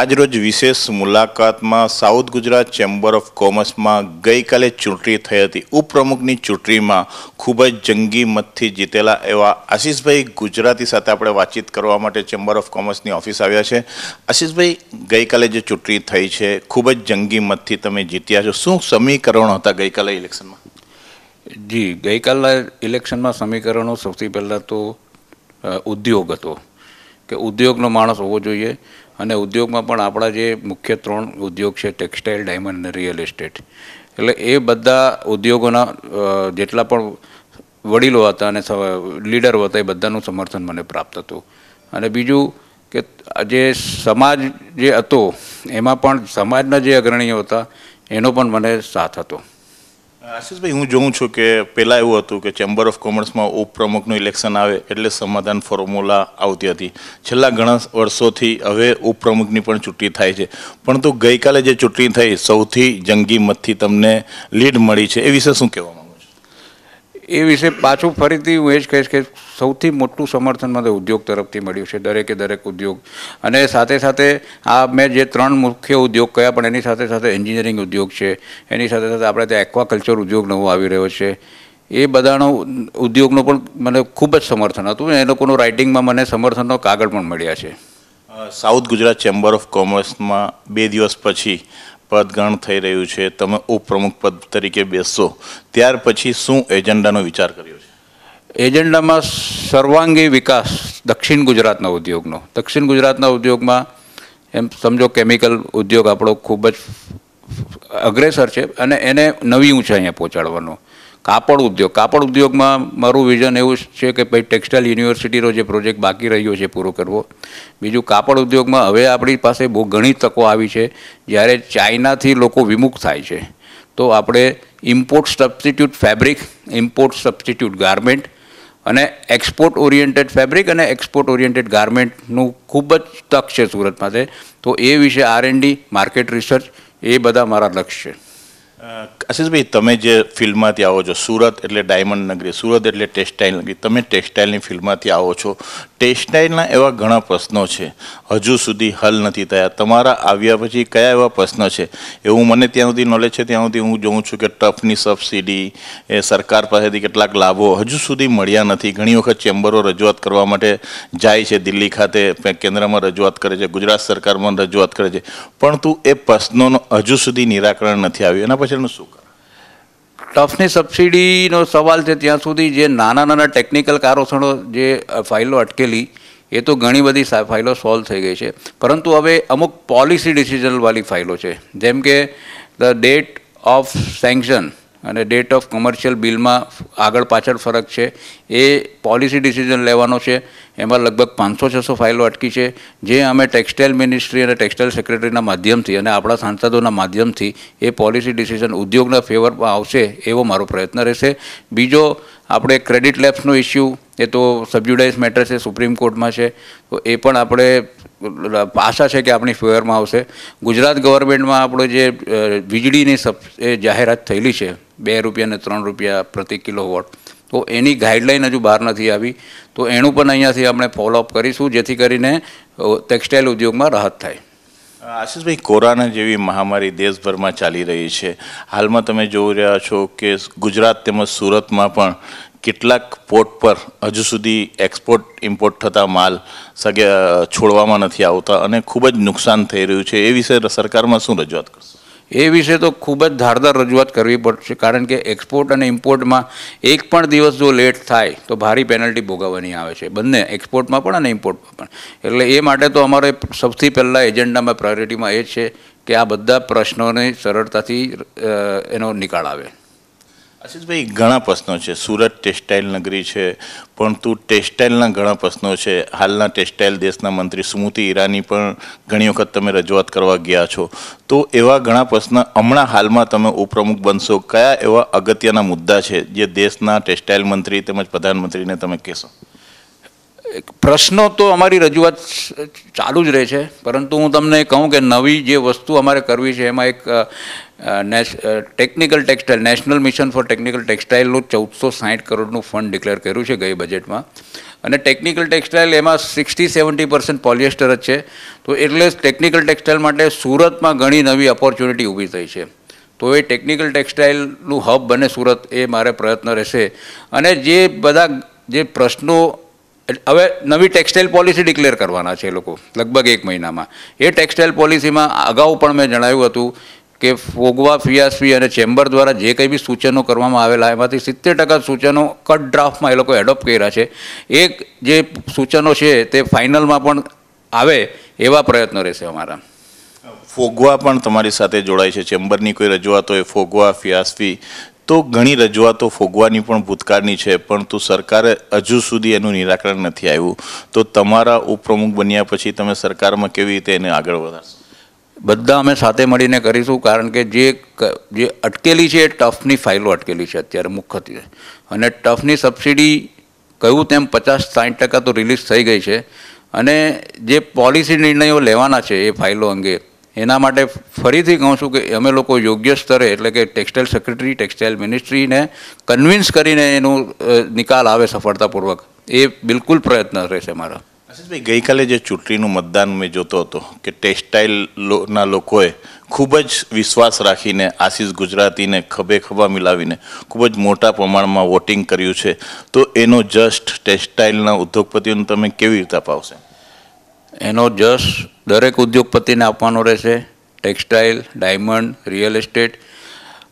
આજરોજ વિશેષ મુલાકાતમાં સાઉથ ગુજરાત ચેમ્બર ઓફ કોમર્સમાં ગઈકાલે ચૂંટણી થઈ હતી ઉપપ્રમુખની ચૂંટણીમાં ખૂબ જ જંગી મતથી જીતેલા એવા આશીષભાઈ ગુજરાતી સાથે આપણે વાતચીત કરવા માટે ચેમ્બર ઓફ કોમર્સની ઓફિસ આવ્યા છે આશીષભાઈ ગઈકાલે જે ચૂંટણી થઈ છે ખૂબ જ જંગી મતથી તમે જીત્યા છો શું સમીકરણો હતા ગઈકાલે ઇલેક્શનમાં જી ગઈકાલના ઇલેક્શનમાં સમીકરણો સૌથી પહેલાં તો ઉદ્યોગ હતો કે ઉદ્યોગનો માણસ હોવો જોઈએ અને ઉદ્યોગમાં પણ આપણા જે મુખ્ય ત્રણ ઉદ્યોગ છે ટેક્સટાઇલ ડાયમંડ અને રિયલ એસ્ટેટ એટલે એ બધા ઉદ્યોગોના જેટલા પણ વડીલો હતા અને લીડરો હતા એ બધાનું સમર્થન મને પ્રાપ્ત હતું અને બીજું કે જે સમાજ જે હતો એમાં પણ સમાજના જે અગ્રણીઓ હતા એનો પણ મને સાથ હતો આશીષભાઈ હું જોઉં છું કે પહેલાં એવું હતું કે ચેમ્બર ઓફ કોમર્સમાં ઉપપ્રમુખનું ઇલેક્શન આવે એટલે સમાધાન ફોર્મ્યુલા આવતી હતી છેલ્લા ઘણા વર્ષોથી હવે ઉપપ્રમુખની પણ ચૂંટણી થાય છે પરંતુ ગઈકાલે જે ચૂંટણી થઈ સૌથી જંગી મતથી તમને લીડ મળી છે એ વિશે શું કહેવામાં એ વિશે પાછું ફરીથી હું એ જ કહીશ કે સૌથી મોટું સમર્થન મને ઉદ્યોગ તરફથી મળ્યું છે દરેકે દરેક ઉદ્યોગ અને સાથે સાથે આ મેં જે ત્રણ મુખ્ય ઉદ્યોગ કયા પણ એની સાથે સાથે એન્જિનિયરિંગ ઉદ્યોગ છે એની સાથે સાથે આપણે ત્યાં એક્વાકલ્ચર ઉદ્યોગ નવો આવી રહ્યો છે એ બધાનો ઉદ્યોગનો પણ મને ખૂબ જ સમર્થન હતું એ લોકોનું રાઇટિંગમાં મને સમર્થનનો કાગળ પણ મળ્યા છે સાઉથ ગુજરાત ચેમ્બર ઓફ કોમર્સમાં બે દિવસ પછી પદ ગણ થઈ રહ્યું છે તમે ઉપપ્રમુખ પદ તરીકે બેસશો ત્યાર પછી શું એજન્ડાનો વિચાર કર્યો છે એજન્ડામાં સર્વાંગી વિકાસ દક્ષિણ ગુજરાતના ઉદ્યોગનો દક્ષિણ ગુજરાતના ઉદ્યોગમાં એમ સમજો કેમિકલ ઉદ્યોગ આપણો ખૂબ જ અગ્રેસર છે અને એને નવી ઊંચાઈએ પહોંચાડવાનું કાપડ ઉદ્યોગ કાપડ ઉદ્યોગમાં મારું વિઝન એવું છે કે ભાઈ ટેક્સટાઇલ યુનિવર્સિટીનો જે પ્રોજેક્ટ બાકી રહ્યો છે પૂરો કરવો બીજું કાપડ ઉદ્યોગમાં હવે આપણી પાસે બહુ ઘણી તકો આવી છે જ્યારે ચાઇનાથી લોકો વિમુખ થાય છે તો આપણે import substitute fabric import substitute garment અને એક્સપોર્ટ ઓરિએન્ટેડ ફેબ્રિક અને એક્સપોર્ટ ઓરિએન્ટેડ ગાર્મેન્ટનું ખૂબ જ તક છે સુરત માટે તો એ વિશે R and D market research એ બધા મારા લક્ષ્ય છે આશીષભાઈ તમે જે ફિલ્ડમાંથી આવો છો સુરત એટલે ડાયમંડ નગરી સુરત એટલે ટેક્સટાઇલ નગરી તમે ટેક્સટાઇલની ફિલ્ડમાંથી આવો છો ટેક્સટાઇલના એવા ઘણા પ્રશ્નો છે હજુ સુધી હલ નથી થયા તમારા આવ્યા પછી કયા એવા પ્રશ્નો છે એવું મને ત્યાં સુધી નોલેજ છે ત્યાં સુધી હું જોઉં છું કે ટફની સબસિડી એ સરકાર પાસેથી કેટલાક લાભો હજુ સુધી મળ્યા નથી ઘણી વખત ચેમ્બરો રજૂઆત કરવા માટે જાય છે દિલ્હી ખાતે કેન્દ્રમાં રજૂઆત કરે છે ગુજરાત સરકારમાં રજૂઆત કરે છે પણ તું એ પ્રશ્નોનો હજુ સુધી નિરાકરણ નથી આવ્યું એના પછી પછી શું કરે ટફની સબસિડીનો સવાલ છે ત્યાં સુધી જે નાના નાના ટેકનિકલ કારણોસરો જે ફાઇલો અટકેલી એ તો ઘણી બધી ફાઇલો સોલ્વ થઈ ગઈ છે પરંતુ હવે અમુક પોલિસી ડિસિઝનવાળી ફાઇલો છે જેમ કે ધ ડેટ ઓફ સેન્કશન અને ડેટ ઓફ કોમર્શિયલ બિલમાં આગળ પાછળ ફરક છે એ પોલિસી ડિસિઝન લેવાનો છે એમાં લગભગ પાંચસો છસો ફાઇલો અટકી છે જે અમે ટેક્સટાઇલ મિનિસ્ટ્રી અને ટેક્સટાઇલ સેક્રેટરીના માધ્યમથી અને આપણા સાંસદોના માધ્યમથી એ પોલિસી ડિસિઝન ઉદ્યોગના ફેવરમાં આવશે એવો મારો પ્રયત્ન રહેશે બીજો આપણે ક્રેડિટ લેબ્સનો ઇસ્યુ એ તો સબ્યુડાઇઝ મેટર છે સુપ્રીમ કોર્ટમાં છે તો એ પણ આપણે આશા છે કે આપણી ફેવરમાં આવશે ગુજરાત ગવર્મેન્ટમાં આપણો જે વીજળીની સબ એ જાહેરાત થયેલી છે બે રૂપિયા અને ત્રણ રૂપિયા પ્રતિ કિલો વોટ તો એની ગાઈડલાઇન હજુ બહાર નથી આવી તો એનું પણ અહીંયાથી આપણે ફોલોઅપ કરીશું જેથી કરીને ટેક્સટાઇલ ઉદ્યોગમાં રાહત થાય આશીષભાઈ કોરોના જેવી મહામારી દેશભરમાં ચાલી રહી છે હાલમાં તમે જોઈ રહ્યા છો કે ગુજરાત તેમજ સુરતમાં પણ કેટલાક પોર્ટ પર હજુ સુધી એક્સપોર્ટ ઇમ્પોર્ટ થતા માલ સગે છોડવામાં નથી આવતા અને ખૂબ જ નુકસાન થઈ રહ્યું છે એ વિશે સરકારમાં શું રજૂઆત કરશો એ વિશે તો ખૂબ જ ધારદાર રજૂઆત કરવી પડશે કારણ કે એક્સપોર્ટ અને ઇમ્પોર્ટમાં એક પણ દિવસ જો લેટ થાય તો ભારી પેનલ્ટી ભોગવવાની આવે છે બંને એક્સપોર્ટમાં પણ અને ઇમ્પોર્ટમાં પણ એટલે એ માટે તો અમારે સૌથી પહેલાં એજન્ડામાં પ્રાયોરિટીમાં એ છે કે આ બધા પ્રશ્નોને સરળતાથી એનો નિકાળ આવે આશીષભાઈ ઘણા પ્રશ્નો છે સુરત ટેક્સટાઇલ નગરી છે પરંતુ ટેક્સટાઇલના ઘણા પ્રશ્નો છે હાલના ટેક્સટાઇલ દેશના મંત્રી સ્મૃતિ ઈરાની પણ ઘણી વખત તમે રજૂઆત કરવા ગયા છો તો એવા ઘણા પ્રશ્ન હમણાં હાલમાં તમે ઉપપ્રમુખ બનશો કયા એવા અગત્યના મુદ્દા છે જે દેશના ટેક્સટાઇલ મંત્રી તેમજ પ્રધાનમંત્રીને તમે કહેશો પ્રશ્નો તો અમારી રજૂઆત ચાલુ જ રહે છે પરંતુ હું તમને કહું કે નવી જે વસ્તુ અમારે કરવી છે એમાં એક technical textile national mission for technical ટેક્સટાઇલનું ચૌદસો સાઠ કરોડનું ફંડ ડિક્લેર કર્યું છે ગઈ બજેટમાં અને ટેકનિકલ ટેક્સટાઇલ એમાં સિક્સટી સેવન્ટી પર્સન્ટ પોલિએસ્ટર જ છે તો એટલે ટેકનિકલ ટેક્સટાઇલ માટે સુરતમાં ઘણી નવી ઓપોર્ચ્યુનિટી ઊભી થઈ છે તો એ ટેકનિકલ ટેક્સટાઇલનું હબ બને સુરત એ મારે પ્રયત્ન રહેશે અને જે બધા જે પ્રશ્નો હવે નવી ટેક્સટાઇલ પોલિસી ડિક્લેર કરવાના છે એ લોકો લગભગ એક મહિનામાં એ ટેક્સટાઇલ પોલિસીમાં અગાઉ પણ મેં જણાવ્યું હતું કે ફોગવા ફિયાસફી અને ચેમ્બર દ્વારા જે કંઈ બી સૂચનો કરવામાં આવેલા એમાંથી સિત્તેર ટકા સૂચનો કટ ડ્રાફ્ટમાં એ લોકો એડોપ્ટ કર્યા છે એક જે સૂચનો છે તે ફાઇનલમાં પણ આવે એવા પ્રયત્નો રહેશે અમારા ફોગવા પણ તમારી સાથે જોડાય છે ચેમ્બરની કોઈ રજૂઆત હોય ફોગવા ફિયાસફી તો ઘણી રજૂઆતો ફોગવાની પણ ભૂતકાળની છે પરંતુ સરકારે હજુ સુધી એનું નિરાકરણ નથી આવ્યું તો તમારા ઉપપ્રમુખ બન્યા પછી તમે સરકારમાં કેવી રીતે એને આગળ વધારશો બધા અમે સાથે મળીને કરીશું કારણ કે જે જે અટકેલી છે એ ટફની ફાઇલો અટકેલી છે અત્યારે મુખ્યત્વે અને ટફની સબસિડી કહ્યું તેમ પચાસ સાઠ ટકા તો રિલીઝ થઈ ગઈ છે અને જે પોલિસી નિર્ણયો લેવાના છે એ ફાઇલો અંગે એના માટે ફરીથી કહું છું કે અમે લોકો યોગ્ય સ્તરે એટલે કે ટેક્સટાઇલ સેક્રેટરી ટેક્સટાઇલ મિનિસ્ટ્રીને કન્વિન્સ કરીને એનો નિકાલ આવે સફળતાપૂર્વક એ બિલકુલ પ્રયત્ન રહેશે મારા આશીષભાઈ ગઈકાલે જે ચૂંટણીનું મતદાન મેં જોતો હતો કે ટેક્સટાઇલના લોકોએ ખૂબ જ વિશ્વાસ રાખીને આશીષ ગુજરાતીને ખભે ખભા મિલાવીને ખૂબ જ મોટા પ્રમાણમાં વોટિંગ કર્યું છે તો એનો જસ્ટ ટેક્સટાઇલના ઉદ્યોગપતિઓને તમે કેવી રીતે અપાવશે એનો જસ્ટ દરેક ઉદ્યોગપતિને આપવાનો રહેશે ટેક્સટાઇલ ડાયમંડ રિયલ એસ્ટેટ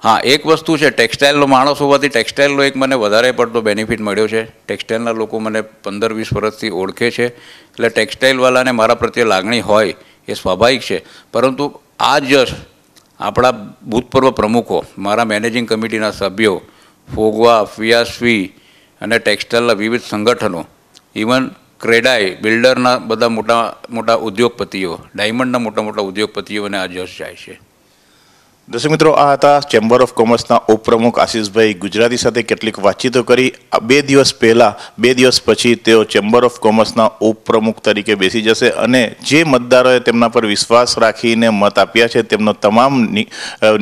હા એક વસ્તુ છે ટેક્સટાઇલનો માણસ હોવાથી ટેક્સટાઇલનો એક મને વધારે પડતો બેનિફિટ મળ્યો છે ટેક્સટાઇલના લોકો મને પંદર વીસ વર્ષથી ઓળખે છે એટલે ટેક્સટાઇલવાલાને મારા પ્રત્યે લાગણી હોય એ સ્વાભાવિક છે પરંતુ આ જશ આપણા ભૂતપૂર્વ પ્રમુખો મારા મેનેજિંગ કમિટીના સભ્યો ફોગવા ફિયાસફી અને ટેક્સટાઇલના વિવિધ સંગઠનો ઇવન ક્રેડાઈ બિલ્ડરના બધા મોટા મોટા ઉદ્યોગપતિઓ ડાયમંડના મોટા મોટા ઉદ્યોગપતિઓને આ જશ જાય છે દર્શક મિત્રો આ હતા ચેમ્બર ઓફ કોમર્સના ઉપપ્રમુખ આશિષભાઈ ગુજરાતી સાથે કેટલીક વાતચીતો કરી બે દિવસ પહેલાં બે દિવસ પછી તેઓ ચેમ્બર ઓફ કોમર્સના ઉપપ્રમુખ તરીકે બેસી જશે અને જે મતદારોએ તેમના પર વિશ્વાસ રાખીને મત આપ્યા છે તેમનો તમામ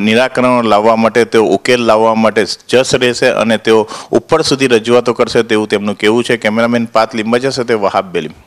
નિરાકરણ લાવવા માટે તેઓ ઉકેલ લાવવા માટે જસ રહેશે અને તેઓ ઉપર સુધી રજૂઆતો કરશે તેવું તેમનું કહેવું છે કેમેરામેન પાત લીંબા જશે તે વહાબ બેલીમ